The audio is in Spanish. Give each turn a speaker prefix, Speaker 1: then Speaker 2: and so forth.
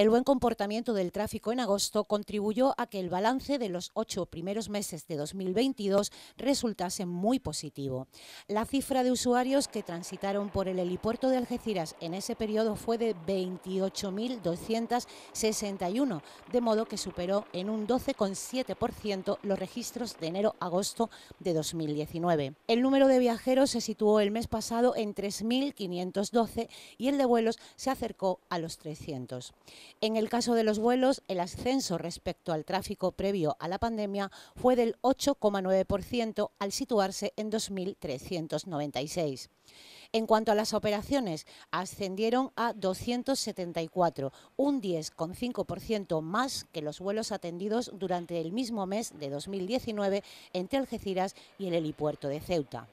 Speaker 1: El buen comportamiento del tráfico en agosto contribuyó a que el balance de los ocho primeros meses de 2022 resultase muy positivo. La cifra de usuarios que transitaron por el helipuerto de Algeciras en ese periodo fue de 28.261, de modo que superó en un 12,7% los registros de enero-agosto de 2019. El número de viajeros se situó el mes pasado en 3.512 y el de vuelos se acercó a los 300. En el caso de los vuelos, el ascenso respecto al tráfico previo a la pandemia fue del 8,9% al situarse en 2.396. En cuanto a las operaciones, ascendieron a 274, un 10,5% más que los vuelos atendidos durante el mismo mes de 2019 entre Algeciras y el helipuerto de Ceuta.